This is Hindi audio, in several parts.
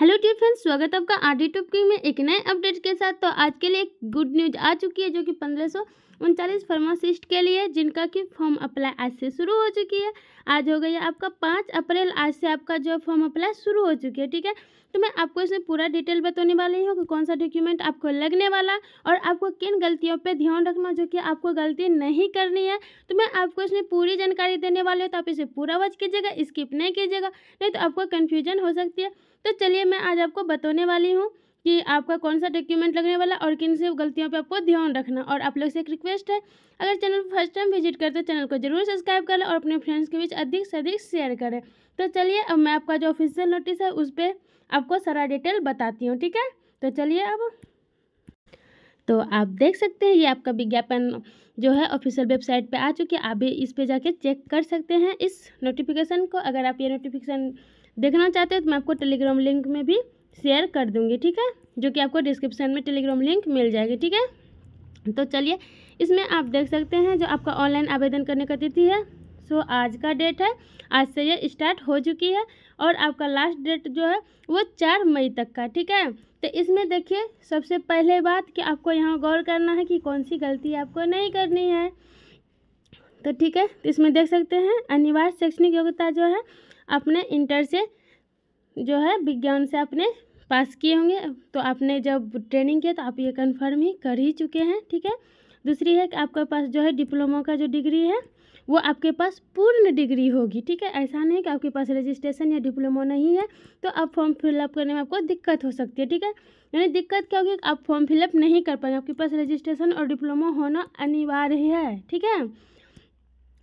हेलो डियर फ्रेंड्स स्वागत है आपका आर डी में एक नए अपडेट के साथ तो आज के लिए एक गुड न्यूज आ चुकी है जो कि पंद्रह उनचालीस फार्मासिस्ट के लिए जिनका कि फॉर्म अप्लाई आज से शुरू हो चुकी है आज हो गया आपका पाँच अप्रैल आज से आपका जो फॉर्म अप्लाई शुरू हो चुकी है ठीक है तो मैं आपको इसमें पूरा डिटेल बताने वाली हूँ कि कौन सा डॉक्यूमेंट आपको लगने वाला और आपको किन गलतियों पे ध्यान रखना जो कि आपको गलती नहीं करनी है तो मैं आपको इसमें पूरी जानकारी देने वाली हूँ तो आप इसे पूरा वॉच कीजिएगा स्किप नहीं कीजिएगा नहीं तो आपको कन्फ्यूजन हो सकती है तो चलिए मैं आज आपको बताने वाली हूँ कि आपका कौन सा डॉक्यूमेंट लगने वाला और किन से गलतियों पे आपको ध्यान रखना और आप लोग से एक रिक्वेस्ट है अगर चैनल फर्स्ट टाइम विजिट करते तो चैनल को जरूर सब्सक्राइब करें और अपने फ्रेंड्स के बीच अधिक से अधिक शेयर करें तो चलिए अब मैं आपका जो ऑफिशियल नोटिस है उस पर आपको सारा डिटेल बताती हूँ ठीक है तो चलिए अब तो आप देख सकते हैं ये आपका विज्ञापन जो है ऑफिशियल वेबसाइट पे आ चुकी है आप भी इस पे जाके चेक कर सकते हैं इस नोटिफिकेशन को अगर आप ये नोटिफिकेशन देखना चाहते हो तो मैं आपको टेलीग्राम लिंक में भी शेयर कर दूँगी ठीक है जो कि आपको डिस्क्रिप्शन में टेलीग्राम लिंक मिल जाएगी ठीक है तो चलिए इसमें आप देख सकते हैं जो आपका ऑनलाइन आवेदन करने का तिथि है सो so, आज का डेट है आज से ये स्टार्ट हो चुकी है और आपका लास्ट डेट जो है वो चार मई तक का ठीक है तो इसमें देखिए सबसे पहले बात कि आपको यहाँ गौर करना है कि कौन सी गलती आपको नहीं करनी है तो ठीक है तो इसमें देख सकते हैं अनिवार्य शैक्षणिक योग्यता जो है अपने इंटर से जो है विज्ञान से आपने पास किए होंगे तो आपने जब ट्रेनिंग किया तो आप ये कन्फर्म ही कर ही चुके हैं ठीक है दूसरी है कि आपके पास जो है डिप्लोमा का जो डिग्री है वो आपके पास पूर्ण डिग्री होगी ठीक है ऐसा नहीं कि आपके पास रजिस्ट्रेशन या डिप्लोमा नहीं है तो आप फॉर्म फिलअप करने में आपको दिक्कत हो सकती है ठीक है यानी दिक्कत क्या होगी आप फॉर्म फिलअप नहीं कर पाएंगे आपके पास रजिस्ट्रेशन और डिप्लोमा होना अनिवार्य है ठीक है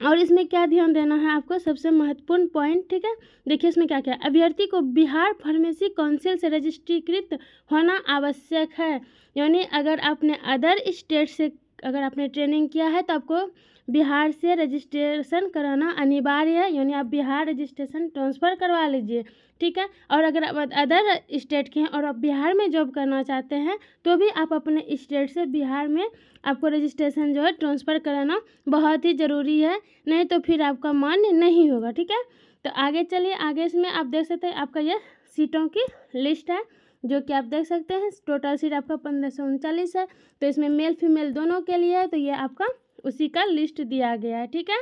और इसमें क्या ध्यान देना है आपको सबसे महत्वपूर्ण पॉइंट ठीक है देखिए इसमें क्या क्या है अभ्यर्थी को बिहार फार्मेसी काउंसिल से रजिस्ट्रीकृत होना आवश्यक है यानी अगर आपने अदर स्टेट से अगर आपने ट्रेनिंग किया है तो आपको बिहार से रजिस्ट्रेशन कराना अनिवार्य है यानी आप बिहार रजिस्ट्रेशन ट्रांसफ़र करवा लीजिए ठीक है और अगर आप अदर स्टेट के हैं और आप बिहार में जॉब करना चाहते हैं तो भी आप अपने स्टेट से बिहार में आपको रजिस्ट्रेशन जो है ट्रांसफ़र कराना बहुत ही ज़रूरी है नहीं तो फिर आपका मान्य नहीं होगा ठीक है तो आगे चलिए आगे इसमें आप देख सकते हैं आपका यह सीटों की लिस्ट है जो कि आप देख सकते हैं टोटल सीट आपका पंद्रह सौ उनचालीस है तो इसमें मेल फीमेल दोनों के लिए है तो ये आपका उसी का लिस्ट दिया गया है ठीक है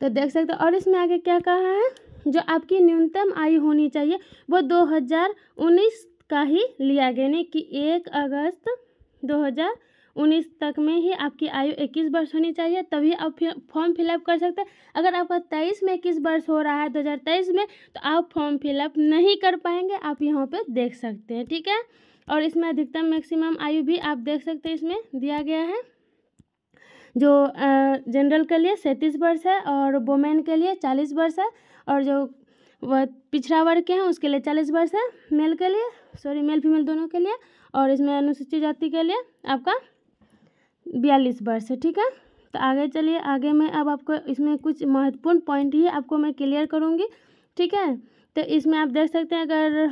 तो देख सकते हो और इसमें आगे क्या कहा है जो आपकी न्यूनतम आयु होनी चाहिए वो दो हज़ार उन्नीस का ही लिया गया यानी कि एक अगस्त दो हज़ार उन्नीस तक में ही आपकी आयु इक्कीस वर्ष होनी चाहिए तभी आप फॉर्म फिलअप कर सकते हैं अगर आपका तेईस में इक्कीस वर्ष हो रहा है दो हज़ार तेईस में तो आप फॉर्म फिलअप नहीं कर पाएंगे आप यहाँ पर देख सकते हैं ठीक है और इसमें अधिकतम मैक्सिमम आयु भी आप देख सकते हैं इसमें दिया गया है जो जनरल के लिए सैंतीस वर्ष है और वोमेन के लिए चालीस वर्ष है और जो वह पिछड़ा वर्ग के हैं उसके लिए चालीस वर्ष है मेल के लिए सॉरी मेल फीमेल दोनों के लिए और इसमें अनुसूचित जाति के लिए आपका बयालीस वर्ष ठीक है तो आगे चलिए आगे मैं अब आपको इसमें कुछ महत्वपूर्ण पॉइंट ही आपको मैं क्लियर करूँगी ठीक है तो इसमें आप देख सकते हैं अगर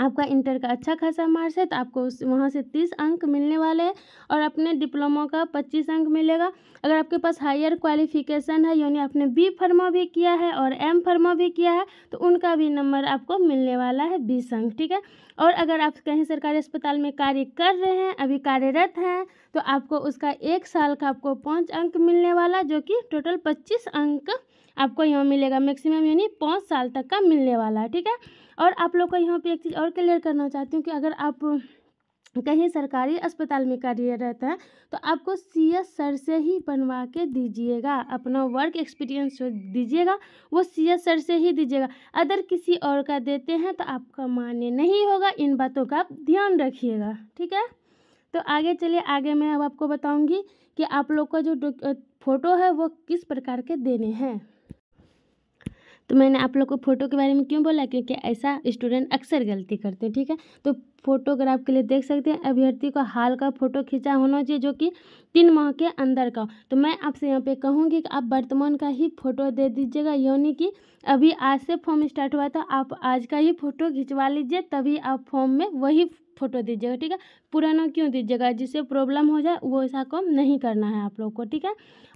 आपका इंटर का अच्छा खासा मार्क्स है तो आपको उस वहाँ से तीस अंक मिलने वाले हैं और अपने डिप्लोमा का पच्चीस अंक मिलेगा अगर आपके पास हायर क्वालिफिकेशन है यानी आपने बी फर्मा भी किया है और एम फर्मा भी किया है तो उनका भी नंबर आपको मिलने वाला है बीस अंक ठीक है और अगर आप कहीं सरकारी अस्पताल में कार्य कर रहे हैं अभी कार्यरत हैं तो आपको उसका एक साल का आपको पाँच अंक मिलने वाला जो कि टोटल पच्चीस अंक आपको यहाँ मिलेगा मैक्सिमम यानी पाँच साल तक का मिलने वाला है ठीक है और आप लोग को यहाँ पे एक चीज़ और क्लियर करना चाहती हूँ कि अगर आप कहीं सरकारी अस्पताल में कार्यरत है तो आपको सी एस सर से ही बनवा के दीजिएगा अपना वर्क एक्सपीरियंस दीजिएगा वो सी एस सर से ही दीजिएगा अगर किसी और का देते हैं तो आपका मान्य नहीं होगा इन बातों का आप ध्यान रखिएगा ठीक है तो आगे चलिए आगे मैं अब आपको बताऊंगी कि आप लोग का जो फोटो है वो किस प्रकार के देने हैं तो मैंने आप लोग को फ़ोटो के बारे में क्यों बोला क्योंकि ऐसा स्टूडेंट अक्सर गलती करते हैं ठीक है तो फोटोग्राफ के लिए देख सकते हैं अभ्यर्थी को हाल का फ़ोटो खींचा होना चाहिए जो कि तीन माह के अंदर का तो मैं आपसे यहाँ पे कहूँगी कि आप वर्तमान का ही फ़ोटो दे दीजिएगा यानी कि अभी आज से फॉर्म स्टार्ट हुआ था आप आज का ही फ़ोटो खिंचवा लीजिए तभी आप फॉर्म में वही फ़ोटो दीजिएगा ठीक है पुराना क्यों दीजिएगा जिससे प्रॉब्लम हो जाए वो ऐसा काम नहीं करना है आप लोग को ठीक है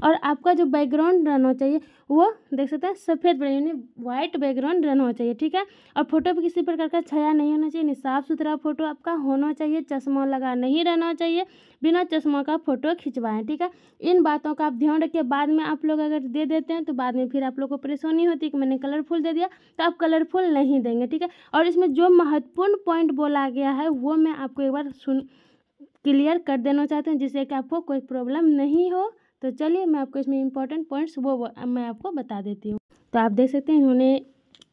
और आपका जो बैकग्राउंड रहना चाहिए वो देख सकते हैं सफ़ेद यानी वाइट बैकग्राउंड रहना चाहिए ठीक है और फोटो भी किसी प्रकार का छाया नहीं होना चाहिए साफ़ सुथरा फोटो आपका होना चाहिए चश्मा लगा नहीं रहना चाहिए बिना चश्मा का फोटो खिंचवाएं ठीक है इन बातों का आप ध्यान रखिए बाद में आप लोग अगर दे देते हैं तो बाद में फिर आप लोग को परेशानी होती है कि मैंने कलरफुल दे दिया तो आप कलरफुल नहीं देंगे ठीक है और इसमें जो महत्वपूर्ण पॉइंट बोला गया है वो वो मैं आपको एक बार सुन क्लियर कर देना चाहती हूँ जिससे कि आपको कोई प्रॉब्लम नहीं हो तो चलिए मैं आपको इसमें इम्पोर्टेंट पॉइंट्स वो, मैं आपको बता देती हूँ तो आप देख सकते हैं इन्होंने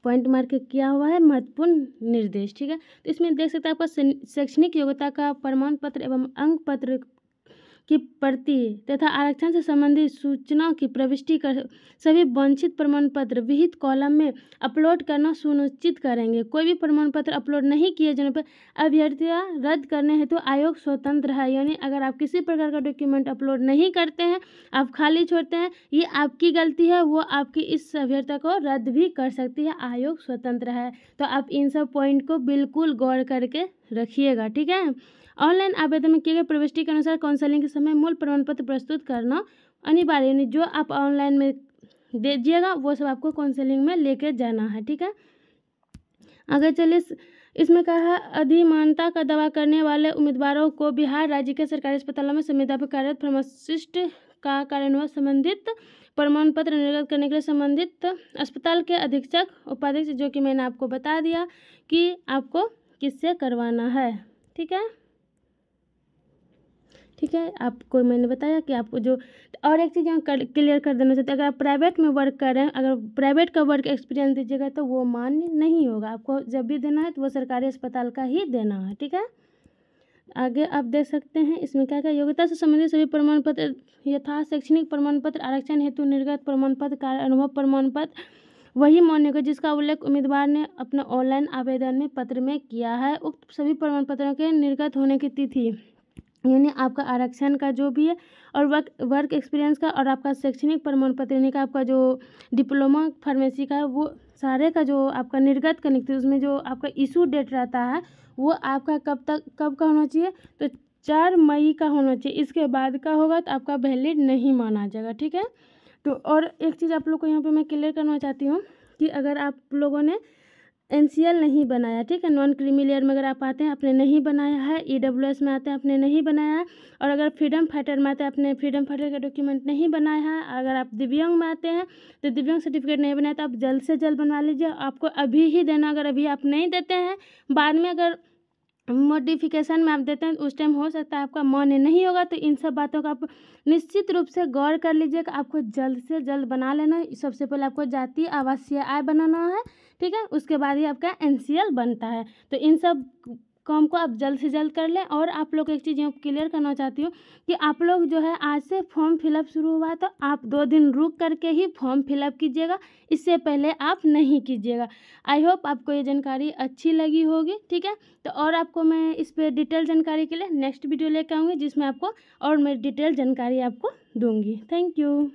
पॉइंट मार्क किया हुआ है महत्वपूर्ण निर्देश ठीक है तो इसमें देख सकते हैं आपका शैक्षणिक योग्यता का प्रमाण पत्र एवं अंग पत्र की प्रति तथा आरक्षण से संबंधित सूचना की प्रविष्टि कर सभी वंचित प्रमाण पत्र विहित कॉलम में अपलोड करना सुनिश्चित करेंगे कोई भी प्रमाण पत्र अपलोड नहीं किए जाने पर अभ्यर्थियाँ रद्द करने हेतु तो आयोग स्वतंत्र है यानी अगर आप किसी प्रकार का डॉक्यूमेंट अपलोड नहीं करते हैं आप खाली छोड़ते हैं ये आपकी गलती है वो आपकी इस अभ्यर्था को रद्द भी कर सकती है आयोग स्वतंत्र है तो आप इन सब पॉइंट को बिल्कुल गौर करके रखिएगा ठीक है ऑनलाइन आवेदन में किए गए प्रविष्टि के अनुसार काउंसलिंग के समय मूल प्रमाण पत्र प्रस्तुत करना अनिवार्य यानी जो आप ऑनलाइन में दीजिएगा वो सब आपको काउंसलिंग में लेके जाना है ठीक है आगे चलिए इसमें कहा अधिमानता का दावा करने वाले उम्मीदवारों को बिहार राज्य के सरकारी अस्पतालों में संविधा पर कार्यरत फार्मासिस्ट का कार्यान्वयन संबंधित प्रमाण पत्र निर्गत करने के लिए संबंधित अस्पताल के अधीक्षक उपाधीक्षक जो कि मैंने आपको बता दिया कि आपको किससे करवाना है ठीक है ठीक है आपको मैंने बताया कि आपको जो और एक चीज़ यहाँ क्लियर कर देना चाहते अगर आप प्राइवेट में वर्क कर रहे हैं अगर प्राइवेट का वर्क एक्सपीरियंस दीजिएगा तो वो मान्य नहीं होगा आपको जब भी देना है तो वो सरकारी अस्पताल का ही देना है ठीक है आगे आप देख सकते हैं इसमें क्या क्या योग्यता से संबंधित सभी प्रमाण पत्र यथा शैक्षणिक प्रमाण पत्र आरक्षण हेतु निर्गत प्रमाण पत्र कार्य अनुभव प्रमाण पत्र वही मान्य होगा जिसका उल्लेख उम्मीदवार ने अपने ऑनलाइन आवेदन में पत्र में किया है उक्त सभी प्रमाण पत्रों के निर्गत होने की तिथि यानी आपका आरक्षण का जो भी है और वर्क वर्क एक्सपीरियंस का और आपका शैक्षणिक प्रमाण पत्र यानी का आपका जो डिप्लोमा फार्मेसी का वो सारे का जो आपका निर्गत के उसमें जो आपका इशू डेट रहता है वो आपका कब तक कब का होना चाहिए तो चार मई का होना चाहिए इसके बाद का होगा तो आपका वैलिड नहीं माना जाएगा ठीक है तो और एक चीज़ आप लोग को यहाँ पर मैं क्लियर करना चाहती हूँ कि अगर आप लोगों ने एन नहीं बनाया ठीक है नॉन क्रीमी लेयर में अगर आप आते हैं आपने नहीं बनाया है ई e में आते हैं आपने नहीं बनाया है और अगर फ्रीडम फाइटर में आते हैं आपने फ्रीडम फाइटर का डॉक्यूमेंट नहीं बनाया है अगर आप दिव्यांग में आते हैं तो दिव्यांग सर्टिफिकेट नहीं बनाया तो आप जल्द से जल्द बनवा लीजिए आपको अभी ही देना अगर अभी आप नहीं देते हैं बाद में अगर मोडिफिकेशन में आप देते हैं उस टाइम हो सकता है आपका मन नहीं होगा तो इन सब बातों का आप निश्चित रूप से गौर कर लीजिए कि आपको जल्द से जल्द बना लेना सबसे पहले आपको जाति आवासीय आय बनाना है ठीक है उसके बाद ही आपका एन बनता है तो इन सब काम को आप जल्द से जल्द कर लें और आप लोग एक चीज़ क्लियर करना चाहती हूँ कि आप लोग जो है आज से फॉर्म फिलअप शुरू हुआ तो आप दो दिन रुक करके ही फॉर्म फिलअप कीजिएगा इससे पहले आप नहीं कीजिएगा आई होप आपको ये जानकारी अच्छी लगी होगी ठीक है तो और आपको मैं इस पर डिटेल जानकारी के लिए नेक्स्ट वीडियो लेकर आऊँगी जिसमें आपको और मैं डिटेल जानकारी आपको दूँगी थैंक यू